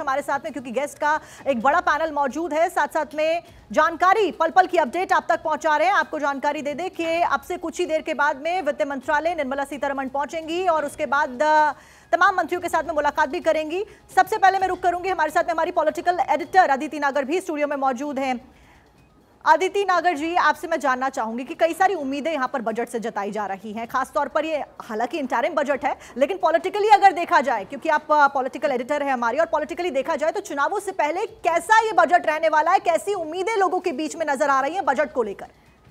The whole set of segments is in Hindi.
गेस्ट हमारे साथ में क्योंकि गेस्ट का एक बड़ा पैनल मौजूद है साथ साथ में जानकारी पल पल की अपडेट आप तक पहुंचा रहे हैं आपको जानकारी दे दें कि अब से कुछ ही देर के बाद में वित्त मंत्रालय निर्मला सीतारमण पहुंचेंगी और उसके बाद तमाम मंत्रियों के साथ में मुलाकात भी करेंगी सबसे पहले मैं रुक करूंगी हमारे साथ में हमारी पॉलिटिकल एडिटर अदिति नागर भी स्टूडियो में मौजूद हैं आदिति नागर जी आपसे मैं जानना चाहूंगी कि कई सारी उम्मीदें यहाँ पर बजट से जताई जा रही हैं खासतौर पर ये हालांकि इंटरिम बजट है लेकिन पॉलिटिकली अगर देखा जाए क्योंकि आप पॉलिटिकल एडिटर है हमारी और पॉलिटिकली देखा जाए तो चुनावों से पहले कैसा ये बजट रहने वाला है कैसी उम्मीदें लोगों के बीच में नजर आ रही है बजट को लेकर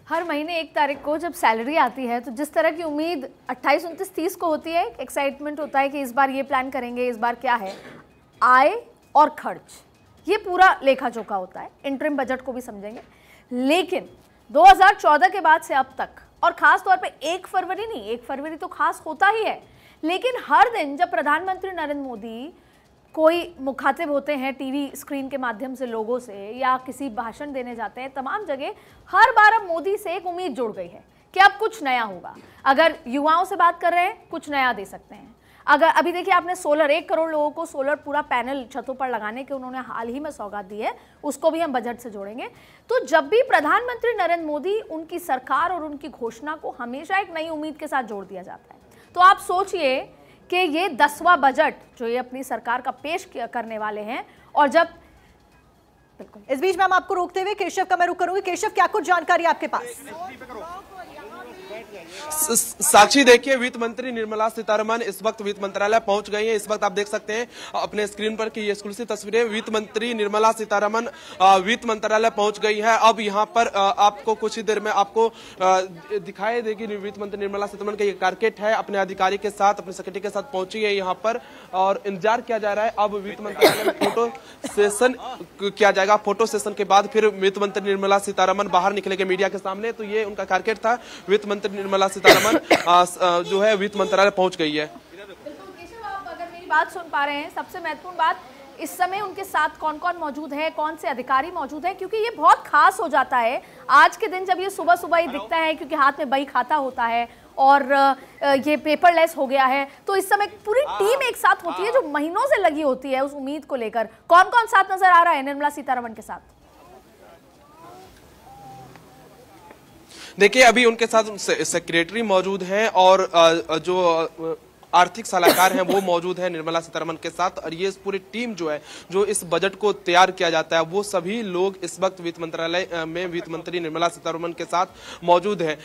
हर महीने एक तारीख को जब सैलरी आती है तो जिस तरह की उम्मीद अट्ठाईस उनतीस तीस को होती है एक्साइटमेंट होता है कि इस बार ये प्लान करेंगे इस बार क्या है आय और खर्च ये पूरा लेखा जोखा होता है इंटरिम बजट को भी समझेंगे लेकिन 2014 के बाद से अब तक और ख़ास तौर पे एक फरवरी नहीं एक फरवरी तो खास होता ही है लेकिन हर दिन जब प्रधानमंत्री नरेंद्र मोदी कोई मुखातिब होते हैं टीवी स्क्रीन के माध्यम से लोगों से या किसी भाषण देने जाते हैं तमाम जगह हर बार अब मोदी से एक उम्मीद जुड़ गई है कि अब कुछ नया होगा अगर युवाओं से बात कर रहे हैं कुछ नया दे सकते हैं अगर अभी देखिए आपने सोलर एक करोड़ लोगों को सोलर पूरा पैनल छतों पर लगाने के उन्होंने हाल ही में सौगात दी है उसको भी हम बजट से जोड़ेंगे तो जब भी प्रधानमंत्री नरेंद्र मोदी उनकी सरकार और उनकी घोषणा को हमेशा एक नई उम्मीद के साथ जोड़ दिया जाता है तो आप सोचिए कि ये दसवा बजट जो ये अपनी सरकार का पेश करने वाले हैं और जब बिल्कुल इस बीच मैम आपको रोकते हुए केशव का मैं रुक करूंगी केशव क्या कुछ जानकारी आपके पास साक्षी देखिए वित्त मंत्री निर्मला सीतारमन इस वक्त वित्त मंत्रालय पहुंच गई हैं इस वक्त आप देख सकते हैं अपने स्क्रीन पर की एक्सक्लूसिव तस्वीरें वित्त मंत्री निर्मला सीतारमन वित्त मंत्रालय पहुंच गई है अब यहाँ पर आपको कुछ ही देर में आपको दिखाई देगी वित्त मंत्री निर्मला सीतारमन का ये कार्केट है अपने अधिकारी के साथ अपने सेक्रेटरी के साथ पहुंची है यहाँ पर और इंतजार किया जा रहा है अब वित्त मंत्रालय में फोटो सेशन किया जाएगा फोटो सेशन के बाद फिर वित्त मंत्री निर्मला सीतारमन बाहर निकलेगे मीडिया के सामने तो ये उनका कार्केट था वित्त मंत्री निर्मला सीतारमन सामान जो है वित्त मंत्रालय पहुँच गई है बात सुन पा रहे हैं सबसे महत्वपूर्ण बात इस समय उनके साथ कौन कौन मौजूद है कौन से अधिकारी मौजूद है क्योंकि ये बहुत खास हो जाता है आज के दिन जब ये सुबह सुबह ही दिखता है क्योंकि हाथ में बही खाता होता है और ये पेपरलेस हो गया है तो इस समय पूरी हाँ। टीम एक साथ होती है जो हाँ। महीनों से लगी होती है उस उम्मीद को लेकर कौन कौन साथ नजर आ रहा है निर्मला सीतारमन के साथ देखिए अभी उनके साथ सेक्रेटरी मौजूद हैं और जो आर्थिक सलाहकार हैं वो मौजूद है निर्मला सीतारमन के साथ और ये पूरी टीम जो है जो इस बजट को तैयार किया जाता है वो सभी लोग इस वक्त वित्त मंत्रालय में वित्त मंत्री निर्मला सीतारमन के साथ मौजूद है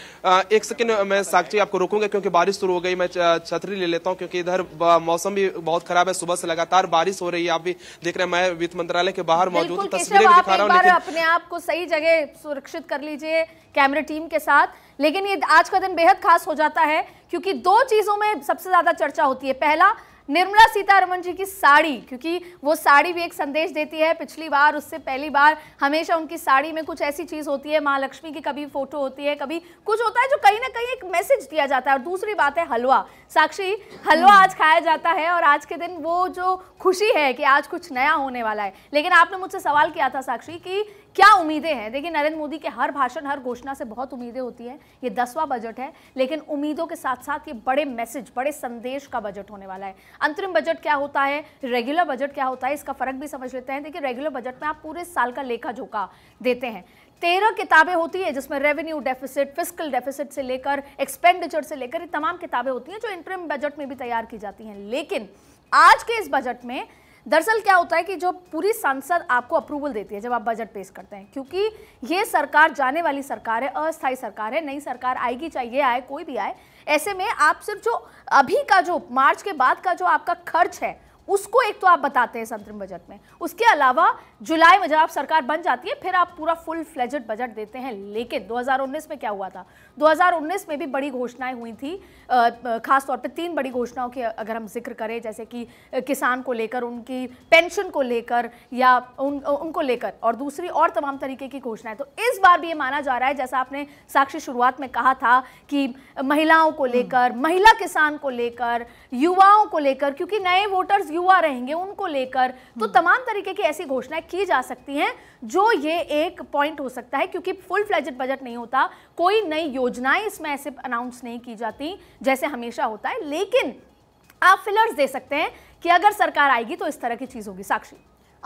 एक सेकेंड मैं साक्षी आपको रोकूंगा क्योंकि बारिश शुरू हो गई मैं छतरी ले लेता हूँ क्योंकि इधर मौसम भी बहुत खराब है सुबह से लगातार बारिश हो रही है आप भी देख रहे हैं मैं वित्त मंत्रालय के बाहर मौजूद हूँ तस्वीरें भी दिखा रहा हूँ अपने आप को सही जगह सुरक्षित कर लीजिए कैमरा टीम के साथ लेकिन ये आज का दिन बेहद खास हो जाता है क्योंकि दो चीज़ों में सबसे ज़्यादा चर्चा होती है पहला निर्मला सीतारमन जी की साड़ी क्योंकि वो साड़ी भी एक संदेश देती है पिछली बार उससे पहली बार हमेशा उनकी साड़ी में कुछ ऐसी चीज़ होती है माँ लक्ष्मी की कभी फोटो होती है कभी कुछ होता है जो कहीं ना कहीं एक मैसेज दिया जाता है और दूसरी बात है हलवा साक्षी हलवा आज खाया जाता है और आज के दिन वो जो खुशी है कि आज कुछ नया होने वाला है लेकिन आपने मुझसे सवाल किया था साक्षी कि क्या उम्मीदें हैं देखिए नरेंद्र मोदी के हर भाषण हर घोषणा से बहुत उम्मीदें होती हैं ये दसवां बजट है लेकिन उम्मीदों के साथ साथ ये बड़े मैसेज बड़े संदेश का बजट होने वाला है अंतरिम बजट क्या होता है रेगुलर बजट क्या होता है इसका फर्क भी समझ लेते हैं देखिए रेगुलर बजट में आप पूरे साल का लेखा जोखा देते हैं तेरह किताबें होती है जिसमें रेवेन्यू डेफिसिट फिजिकल डेफिसिट से लेकर एक्सपेंडिचर से लेकर ये तमाम किताबें होती हैं जो इंटरम बजट में भी तैयार की जाती हैं लेकिन आज के इस बजट में दरअसल क्या होता है कि जो पूरी संसद आपको अप्रूवल देती है जब आप बजट पेश करते हैं क्योंकि ये सरकार जाने वाली सरकार है अस्थायी सरकार है नई सरकार आएगी चाहिए आए कोई भी आए ऐसे में आप सिर्फ जो अभी का जो मार्च के बाद का जो आपका खर्च है उसको एक तो आप बताते हैं संतरिम बजट में उसके अलावा जुलाई में जब आप सरकार बन जाती है फिर आप पूरा फुल फ्लेजड बजट देते हैं लेकिन 2019 में क्या हुआ था 2019 में भी बड़ी घोषणाएं हुई थी खास तौर पे तीन बड़ी घोषणाओं की अगर हम जिक्र करें जैसे कि किसान को लेकर उनकी पेंशन को लेकर या उन, उनको लेकर और दूसरी और तमाम तरीके की घोषणाएं तो इस बार भी ये माना जा रहा है जैसा आपने साक्षी शुरुआत में कहा था कि महिलाओं को लेकर महिला किसान को लेकर युवाओं को लेकर क्योंकि नए वोटर्स युवा रहेंगे उनको लेकर तो हम्म। तमाम तरीके की ऐसी घोषणाएं की जा सकती हैं जो ये एक पॉइंट हो सकता है क्योंकि फुल फ्लैज बजट नहीं होता कोई नई योजनाएं इसमें ऐसे अनाउंस नहीं की जाती जैसे हमेशा होता है लेकिन आप फिलर्स दे सकते हैं कि अगर सरकार आएगी तो इस तरह की चीज़ होगी साक्षी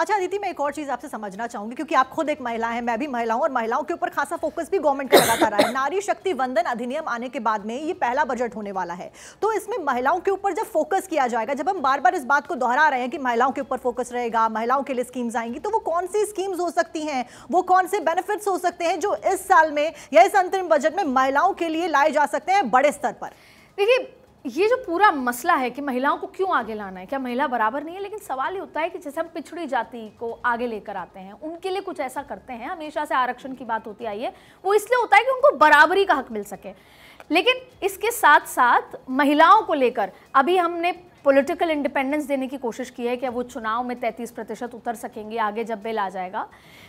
अच्छा अदिति मैं एक और चीज़ आपसे समझना चाहूंगी क्योंकि आप खुद एक महिला हैं मैं भी महिला हूँ और महिलाओं के ऊपर खासा फोकस भी गवर्नमेंट का लगातार रहा है नारी शक्ति वंदन अधिनियम आने के बाद में ये पहला बजट होने वाला है तो इसमें महिलाओं के ऊपर जब फोकस किया जाएगा जब हम बार बार इस बात को दोहरा रहे हैं कि महिलाओं के ऊपर फोकस रहेगा महिलाओं के लिए स्कीम्स आएंगी तो वो कौन सी स्कीम्स हो सकती हैं वो कौन से बेनिफिट्स हो सकते हैं जो इस साल में या इस अंतरिम बजट में महिलाओं के लिए लाए जा सकते हैं बड़े स्तर पर देखिए ये जो पूरा मसला है कि महिलाओं को क्यों आगे लाना है क्या महिला बराबर नहीं है लेकिन सवाल ये होता है कि जैसे हम पिछड़ी जाति को आगे लेकर आते हैं उनके लिए कुछ ऐसा करते हैं हमेशा से आरक्षण की बात होती आई है वो इसलिए होता है कि उनको बराबरी का हक मिल सके लेकिन इसके साथ साथ महिलाओं को लेकर अभी हमने पॉलिटिकल इंडिपेंडेंस देने की कोशिश की है कि वो चुनाव में 33 प्रतिशत उतर सकेंगे आगे जब बिल आ जाएगा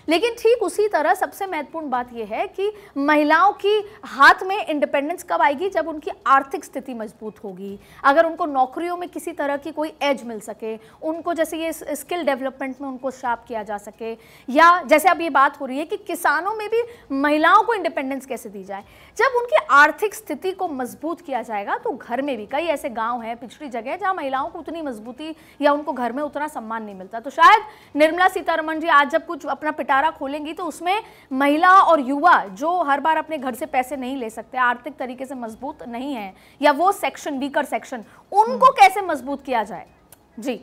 लेकिन ठीक उसी तरह सबसे महत्वपूर्ण बात यह है कि महिलाओं की हाथ में इंडिपेंडेंस कब आएगी जब उनकी आर्थिक स्थिति मजबूत होगी अगर उनको नौकरियों में किसी तरह की कोई एज मिल सके उनको जैसे ये स्किल डेवलपमेंट में उनको शार्प किया जा सके या जैसे अब ये बात हो रही है कि किसानों में भी महिलाओं को इंडिपेंडेंस कैसे दी जाए जब उनकी आर्थिक स्थिति को मजबूत किया जाएगा तो घर में भी कई ऐसे गाँव हैं पिछड़ी जगह जहाँ महिलाओं को उतनी मजबूती या उनको घर में उतना सम्मान नहीं मिलता तो शायद निर्मला सीतारमण जी आज जब कुछ अपना पिटारा खोलेंगी तो उसमें महिला और युवा जो हर बार अपने घर से पैसे नहीं ले सकते आर्थिक तरीके से मजबूत नहीं है या वो सेक्शन वीकर सेक्शन उनको हम्म। कैसे मजबूत किया जाए जी